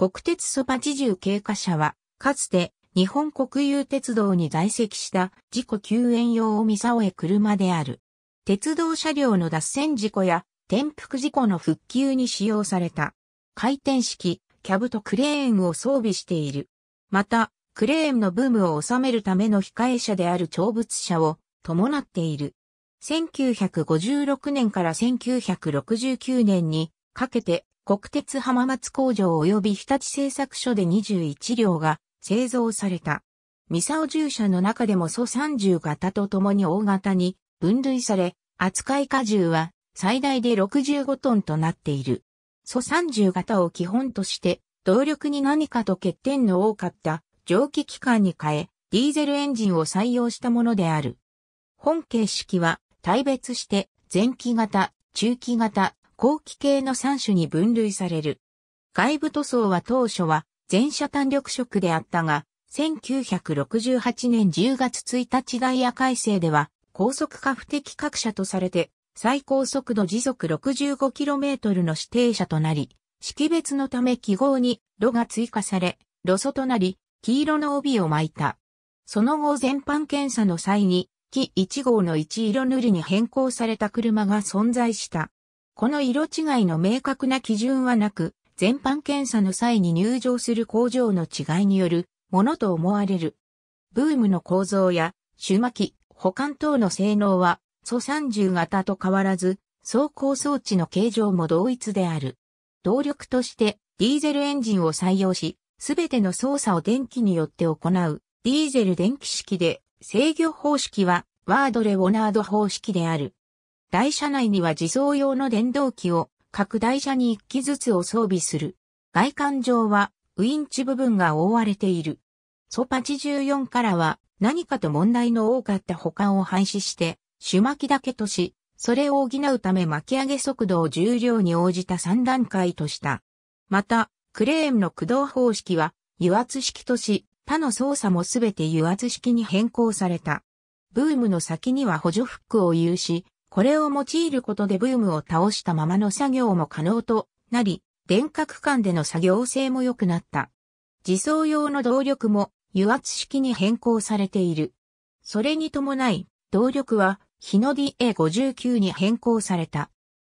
国鉄そば自重経過車は、かつて日本国有鉄道に在籍した事故救援用を見竿へ車である。鉄道車両の脱線事故や転覆事故の復旧に使用された。回転式、キャブとクレーンを装備している。また、クレーンのブームを収めるための控え車である長物車を伴っている。1956年から1969年にかけて国鉄浜松工場及び日立製作所で21両が製造された。ミサオ従者の中でも素30型と共に大型に分類され、扱い荷重は最大で65トンとなっている。素30型を基本として、動力に何かと欠点の多かった蒸気機関に変え、ディーゼルエンジンを採用したものである。本形式は、大別して、前期型、中期型、後期系の3種に分類される。外部塗装は当初は全車単緑色であったが、1968年10月1日ダイヤ改正では高速化不適格車とされて、最高速度時速 65km の指定車となり、識別のため記号に炉が追加され、炉素となり、黄色の帯を巻いた。その後全般検査の際に、木1号の1色塗りに変更された車が存在した。この色違いの明確な基準はなく、全般検査の際に入場する工場の違いによるものと思われる。ブームの構造や、種巻、保管等の性能は、素30型と変わらず、走行装置の形状も同一である。動力として、ディーゼルエンジンを採用し、すべての操作を電気によって行う、ディーゼル電気式で、制御方式は、ワードレオナード方式である。台車内には自走用の電動機を各台車に1機ずつを装備する。外観上はウインチ部分が覆われている。ソパ84からは何かと問題の多かった保管を廃止して、手巻きだけとし、それを補うため巻き上げ速度を重量に応じた3段階とした。また、クレーンの駆動方式は油圧式とし、他の操作もすべて油圧式に変更された。ブームの先には補助フックを有し、これを用いることでブームを倒したままの作業も可能となり、電角間での作業性も良くなった。自走用の動力も油圧式に変更されている。それに伴い、動力は日の DA59 に変更された。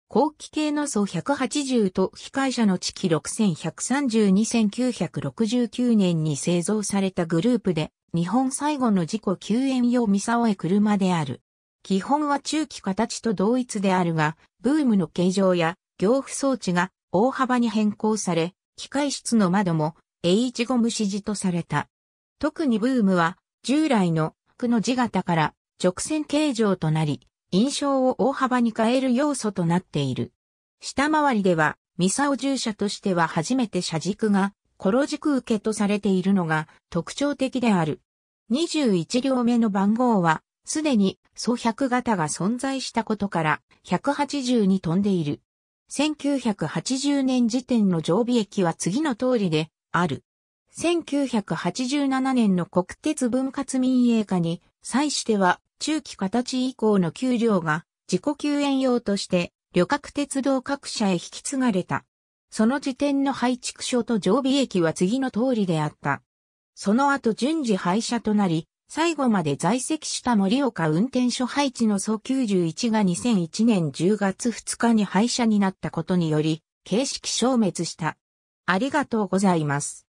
後期系の素180と機械車の地期6 1 3 2 9 6 9年に製造されたグループで、日本最後の事故救援用ミサオエ車である。基本は中期形と同一であるが、ブームの形状や行布装置が大幅に変更され、機械室の窓も H 5無指示とされた。特にブームは従来の区の字型から直線形状となり、印象を大幅に変える要素となっている。下回りでは、ミサオ従者としては初めて車軸が、コロ軸受けとされているのが特徴的である。21両目の番号は、すでに素100型が存在したことから180に飛んでいる。1980年時点の常備駅は次の通りである。1987年の国鉄分割民営化に際しては中期形以降の給料が自己救援用として旅客鉄道各社へ引き継がれた。その時点の廃築所と常備駅は次の通りであった。その後順次廃車となり、最後まで在籍した森岡運転所配置の総91が2001年10月2日に廃車になったことにより、形式消滅した。ありがとうございます。